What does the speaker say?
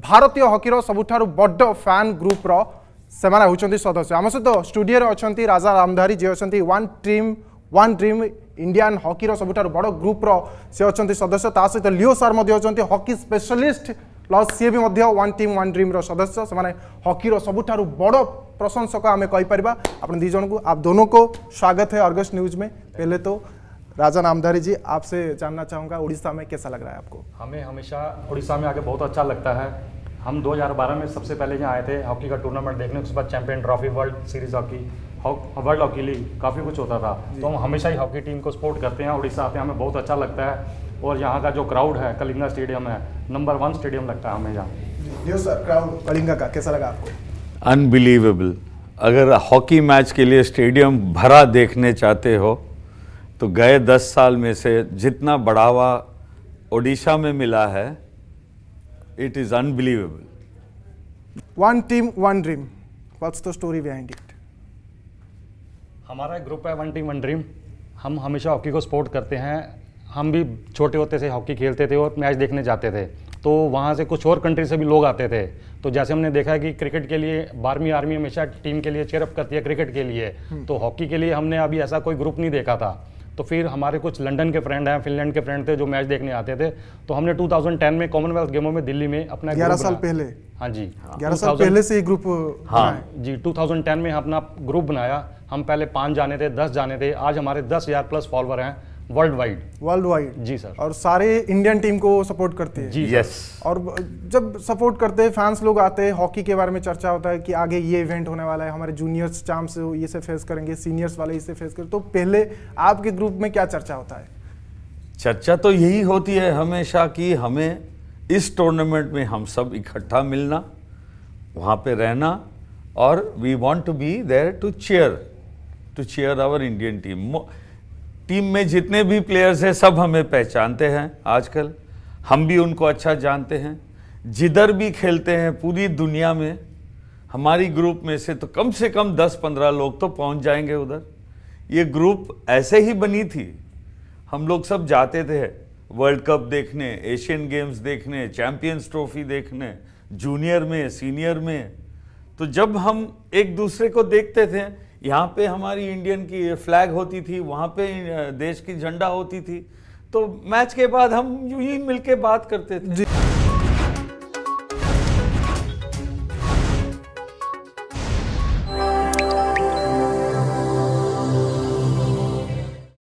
भारतीय हकीर सबुठ बड़ फैन ग्रुप्र से सदस्य आम सहित स्टूडियो अच्छा राजा रामधारी जी अच्छा one team one dream Indian हकीर सबुठ बड़ ग्रुप्र से अच्छा सदस्य सहित लिओ सार अच्छा हकी स्पेशलीस्ट प्लस सी भी वन टीम वन ड्रीम सदस्य से हकीर सबुठ बड़ प्रशंसक आम कहीपर आप दिजन को आप दोनों को स्वागत है अर्गस न्यूज में पहले तो राजा नामधारी जी आपसे जानना चाहूँगा उड़ीसा में कैसा लग रहा है आपको हमें हमेशा उड़ीसा में आके बहुत अच्छा लगता है हम 2012 में सबसे पहले यहाँ आए थे हॉकी का टूर्नामेंट देखने उसके बाद champion trophy world series hockey world hockey league काफ़ी कुछ होता था तो हम हमेशा ही हॉकी टीम को सपोर्ट करते हैं उड़ीसा आते हैं हमें बहुत अच्छा लगता है और यहाँ का जो क्राउड है कलिंगा स्टेडियम है नंबर वन स्टेडियम लगता है हमें यहाँ जी सर क्राउड कलिंगा का कैसा लगा आपको अनबिलीवेबल अगर हॉकी मैच के लिए स्टेडियम भरा देखने चाहते हो तो गए दस साल में से जितना बढ़ावा ओडिशा में मिला है it is unbelievable one team one dream what's the story behind it हमारा एक ग्रुप है वन टीम वन ड्रीम हम हमेशा हॉकी को सपोर्ट करते हैं हम भी छोटे होते से हॉकी खेलते थे और मैच देखने जाते थे तो वहाँ से कुछ और कंट्री से भी लोग आते थे तो जैसे हमने देखा है कि क्रिकेट के लिए बारहवीं आर्मी हमेशा टीम के लिए चेयरअप करती है क्रिकेट के लिए हम्म। तो हॉकी के लिए हमने अभी ऐसा कोई ग्रुप नहीं देखा था तो फिर हमारे कुछ लंदन के फ्रेंड हैं फिनलैंड के फ्रेंड थे जो मैच देखने आते थे तो हमने 2010 में कॉमनवेल्थ गेमों में दिल्ली में अपना ग्यारह साल पहले हाँ जी हाँ। ग्यारह साल पहले से ग्रुप हाँ जी 2010 में अपना ग्रुप बनाया हम पहले पाँच जाने थे दस जाने थे आज हमारे दस हज़ार प्लस फॉलोअर हैं वर्ल्ड वाइड वर्ल्ड वाइड जी सर और सारे इंडियन टीम को सपोर्ट करते हैं जी यस और जब सपोर्ट करते हैं फैंस लोग आते हैं हॉकी के बारे में चर्चा होता है कि आगे ये इवेंट होने वाला है हमारे जूनियर्स चांस ये से फेस करेंगे सीनियर्स वाले इसे फेस करेंगे तो पहले आपके ग्रुप में क्या चर्चा होता है चर्चा तो यही होती है हमेशा कि हमें इस टूर्नामेंट में हम सब इकट्ठा मिलना वहाँ पर रहना और we want to be there to cheer to cheer our Indian team team में जितने भी प्लेयर्स हैं सब हमें पहचानते हैं आजकल हम भी उनको अच्छा जानते हैं जिधर भी खेलते हैं पूरी दुनिया में हमारी ग्रुप में से तो कम से कम 10-15 लोग तो पहुंच जाएंगे उधर ये ग्रुप ऐसे ही बनी थी हम लोग सब जाते थे वर्ल्ड कप देखने एशियन गेम्स देखने चैम्पियंस ट्रॉफी देखने जूनियर में सीनियर में तो जब हम एक दूसरे को देखते थे यहाँ पे हमारी इंडियन की फ्लैग होती थी वहाँ पे देश की झंडा होती थी तो मैच के बाद हम यूं ही मिलके बात करते थे